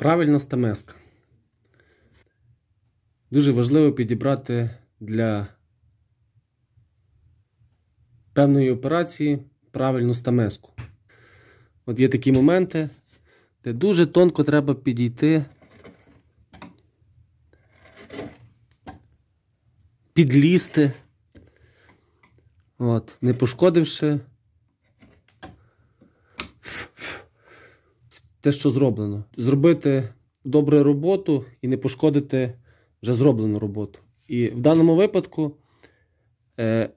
Правильна стамеска. Дуже важливо підібрати для певної операції правильну стамеску. От є такі моменти, де дуже тонко треба підійти підлізти, от, не пошкодивши те, що зроблено. Зробити добру роботу і не пошкодити вже зроблену роботу. І в даному випадку е,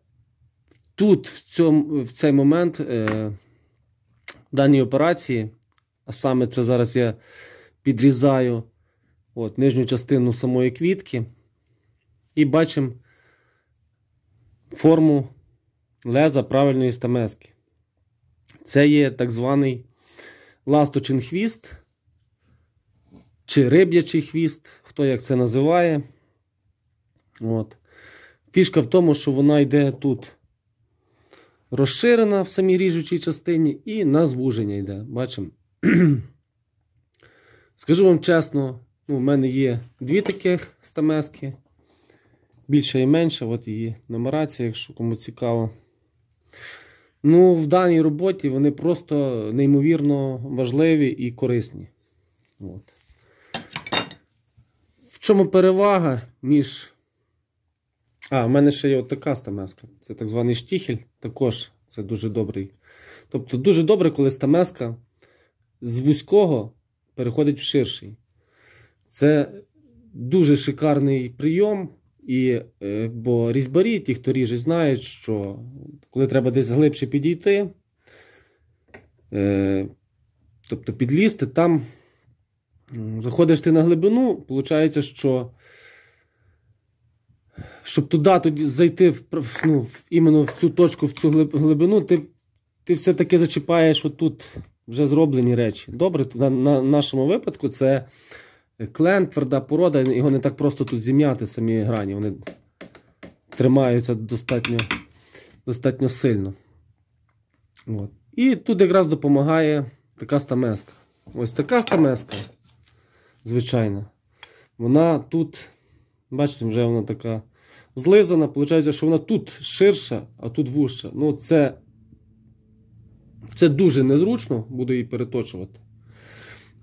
тут, в цьому, в цей момент, в е, даній операції, а саме це зараз я підрізаю от, нижню частину самої квітки, і бачимо форму леза правильної стамески. Це є так званий ласточин хвіст чи риб'ячий хвіст, хто як це називає. От. Фішка в тому, що вона йде тут розширена в самій ріжучій частині, і на звуження йде. Бачимо. Скажу вам чесно, ну, в мене є дві таких стамески. Більша і менша, от її нумерація, якщо кому цікаво. Ну, в даній роботі вони просто неймовірно важливі і корисні. От. В чому перевага між. А, в мене ще є от така стамеска. Це так званий штіхель, також це дуже добрий. Тобто, дуже добре, коли стамеска з вузького переходить в ширший. Це дуже шикарний прийом. І, е, Бо різьбарі, ті, хто ріже, знають, що коли треба десь глибше підійти, е, тобто підлізти, там заходиш ти на глибину, виходить, що щоб туди тоді зайти ну, іменно в цю точку, в цю глибину, ти ти все-таки зачіпаєш отут вже зроблені речі. Добре, на, на нашому випадку це Клен, тверда порода, його не так просто тут зім'яти самі грані. Вони тримаються достатньо достатньо сильно. От. І тут якраз допомагає така стамеска. Ось така стамеска, звичайно. Вона тут, бачите, вже вона така злизана. Виходить, що вона тут ширша, а тут вужча. Ну, це, Це дуже незручно, буду її переточувати.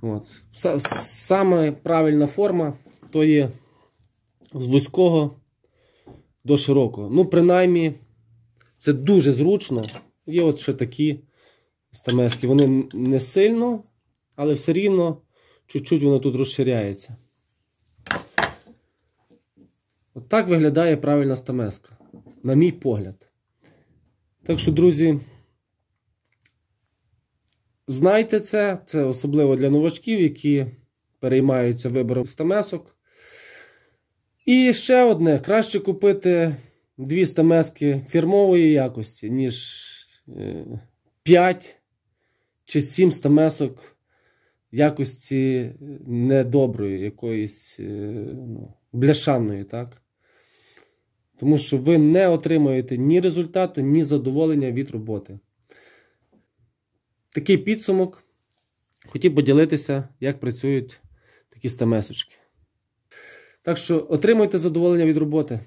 От. Саме правильна форма то є з вузького до широкого. Ну, принаймні, це дуже зручно. Є от ще такі стамески. Вони не сильно, але все рівно чуть-чуть воно тут розширяється. От так виглядає правильна стамеска, на мій погляд. Так що, друзі. Знайте це, це особливо для новачків, які переймаються вибором стамесок. І ще одне: краще купити дві стамески фірмової якості, ніж 5 е, чи 7 стамесок якості недоброї, якоїсь е, ну, бляшаної. так? Тому що ви не отримаєте ні результату, ні задоволення від роботи. Такий підсумок. Хотів поділитися, як працюють такі стамесочки. Так що отримуйте задоволення від роботи.